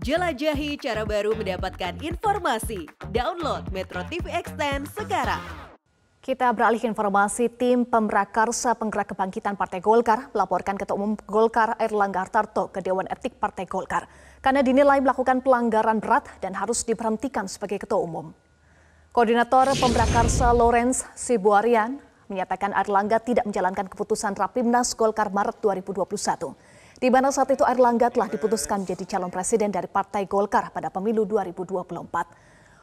Jelajahi cara baru mendapatkan informasi. Download Metro TV Extend sekarang. Kita beralih informasi tim pemrakarsa penggerak kebangkitan Partai Golkar melaporkan Ketua Umum Golkar Erlangga Hartarto ke Dewan Etik Partai Golkar karena dinilai melakukan pelanggaran berat dan harus diperhentikan sebagai Ketua Umum. Koordinator Pemrakarsa Lorenz Sibuarian menyatakan Erlangga tidak menjalankan keputusan Rapimnas Golkar Maret 2021. Di mana saat itu Erlangga telah diputuskan menjadi calon presiden dari Partai Golkar pada pemilu 2024.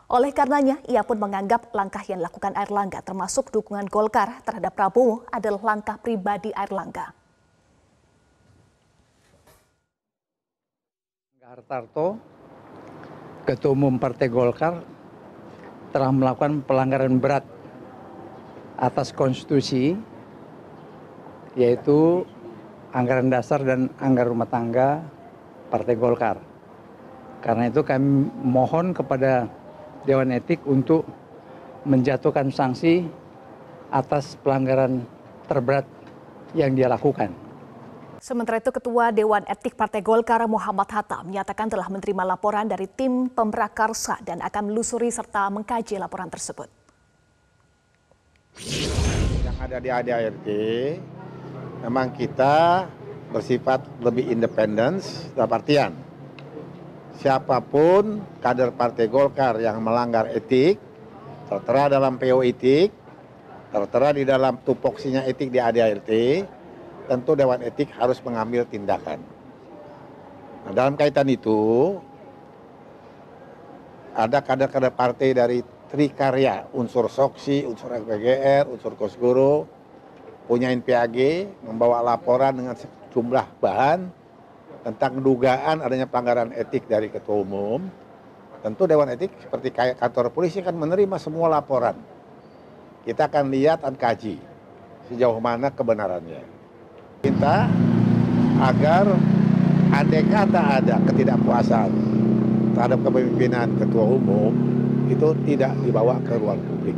Oleh karenanya, ia pun menganggap langkah yang dilakukan Erlangga termasuk dukungan Golkar terhadap Prabowo adalah langkah pribadi Erlangga. Hartarto, Ketua Umum Partai Golkar, telah melakukan pelanggaran berat atas konstitusi, yaitu anggaran dasar dan anggaran rumah tangga Partai Golkar. Karena itu kami mohon kepada Dewan Etik untuk menjatuhkan sanksi atas pelanggaran terberat yang dia lakukan. Sementara itu Ketua Dewan Etik Partai Golkar Muhammad Hatta menyatakan telah menerima laporan dari tim pemberakarsa dan akan melusuri serta mengkaji laporan tersebut. Yang ada di ADART memang kita bersifat lebih independen dalam artian siapapun kader Partai Golkar yang melanggar etik tertera dalam PO etik tertera di dalam tupoksinya etik di ADART tentu Dewan Etik harus mengambil tindakan nah, dalam kaitan itu ada kader-kader partai dari Trikarya, unsur Soksi, unsur FPGR, unsur Kosgoro, punya NPAG membawa laporan dengan sejumlah bahan tentang dugaan adanya pelanggaran etik dari ketua umum. Tentu Dewan Etik seperti kayak kantor polisi akan menerima semua laporan. Kita akan lihat dan kaji sejauh mana kebenarannya. Kita agar andai tak ada ketidakpuasan terhadap kepemimpinan ketua umum itu tidak dibawa ke ruang publik.